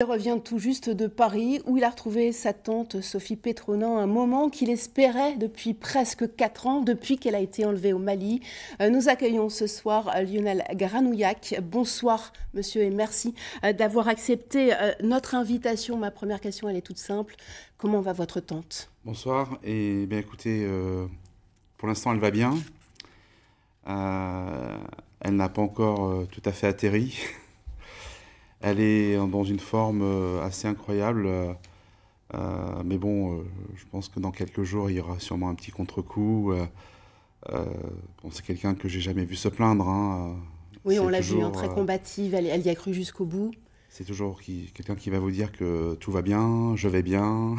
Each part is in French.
Il revient tout juste de Paris où il a retrouvé sa tante Sophie à un moment qu'il espérait depuis presque 4 ans, depuis qu'elle a été enlevée au Mali. Euh, nous accueillons ce soir euh, Lionel Granouillac. Bonsoir monsieur et merci euh, d'avoir accepté notre invitation. Ma première question elle est toute simple. Comment va votre tante Bonsoir et bien écoutez, pour l'instant elle va bien. elle n'a pas encore tout à fait atterri. Elle est dans une forme euh, assez incroyable. Euh, euh, mais bon, je pense que dans quelques jours, il y aura sûrement un petit contre-coup. c'est quelqu'un que j'ai jamais vu se plaindre. Hein, oui, on l'a vu, en hein, très combative, elle, y a cru jusqu'au bout. C'est toujours quelqu'un qui va vous dire que tout va bien, je vais bien.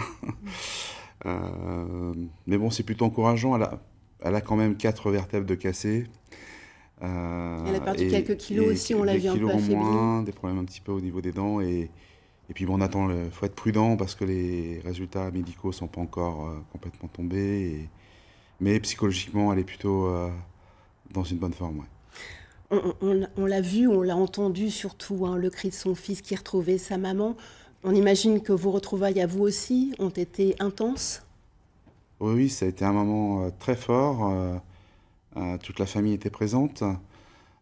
mais bon, c'est plutôt encourageant. Elle a, elle a, quand même quatre vertèbres de cassé. Euh, elle a perdu quelques kilos aussi, on l'a vu un peu des problèmes un petit peu au niveau des dents. Et, et puis bon, on attend, il faut être prudent parce que les résultats médicaux ne sont pas encore euh, complètement tombés. mais psychologiquement, elle est plutôt euh, dans une bonne forme. On, l'a vu, on l'a entendu surtout, hein, le cri de son fils qui retrouvait sa maman. On imagine que vos retrouvailles à vous aussi ont été intenses. Oui, oui ça a été un moment très fort euh, toute la famille était présente.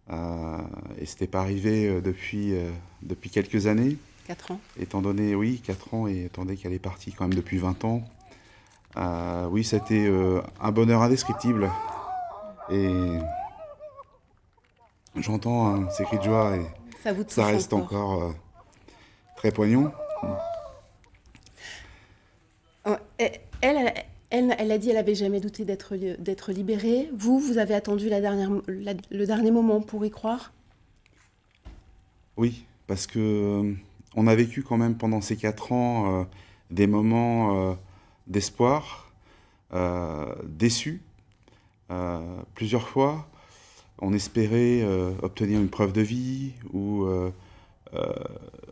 Euh, et c'était pas arrivé euh, depuis, depuis quelques années. Quatre ans. Étant donné, oui, quatre ans, et étant qu'elle est partie quand même depuis 20 ans, oui, c'était un bonheur indescriptible. Et j'entends hein, ces cris de joie et ça, reste encore, très poignant. Elle, elle, elle, a dit elle n'avait jamais douté d'être libérée. Vous, vous avez attendu le dernier moment pour y croire Oui, parce que euh, on a vécu quand même pendant ces quatre ans euh, des moments euh, d'espoir, déçus. plusieurs fois, on espérait obtenir une preuve de vie ou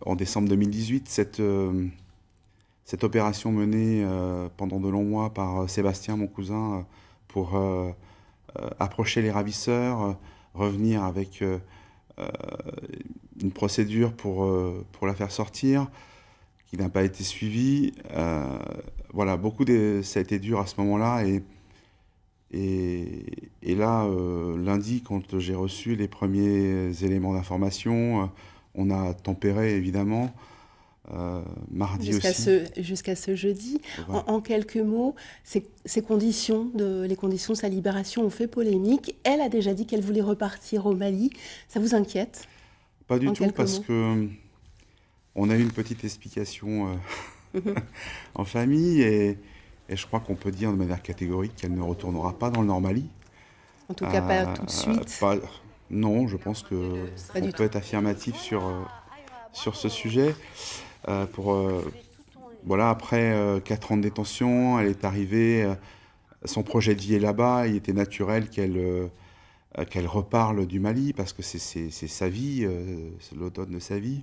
en décembre 2018, cette cette opération menée euh, pendant de longs mois par euh, Sébastien, mon cousin, euh, pour approcher les ravisseurs, revenir avec une procédure pour, la faire sortir, qui n'a pas été suivie. voilà, beaucoup de, ça a été dur à ce moment-là. Et, et, là, lundi, quand j'ai reçu les premiers éléments d'information, on a tempéré évidemment. Euh, mardi jusqu'à ce, jusqu'à ce jeudi. En, quelques mots, ces, conditions, les conditions de sa libération ont fait polémique. Elle a déjà dit qu'elle voulait repartir au Mali. Ça vous inquiète Pas du tout, parce que euh, on a eu une petite explication euh, mhm. en famille et, je crois qu'on peut dire de manière catégorique qu'elle ne retournera pas dans le nord Mali. En tout cas, pas tout de suite. non, je pense que on peut être affirmatif sur, sur ce sujet. Euh, euh, voilà, après euh, quatre ans de détention, elle est arrivée, son projet de vie est là-bas, il était naturel qu'elle qu'elle reparle du Mali, parce que c'est sa vie, c'est l'automne de sa vie.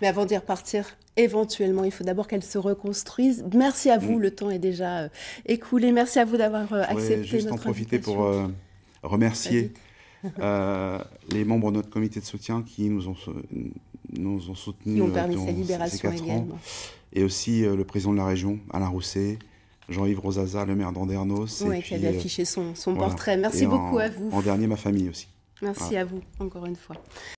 Mais, avant d'y repartir, éventuellement, il faut d'abord qu'elle se reconstruise. Merci à vous, mm. le temps est déjà écoulé. Merci à vous d'avoir Je accepté juste en profiter pour remercier les membres de notre comité de soutien qui nous ont nous ont soutenus. ont euh, permis sa libération également. Et aussi euh, le président de la région, Alain Rousset, Jean-Yves Rosaza, le maire d'Andernos. Oui, qui avait euh, affiché son, portrait. Merci beaucoup à vous. En dernier, ma famille aussi. Merci à vous, encore une fois.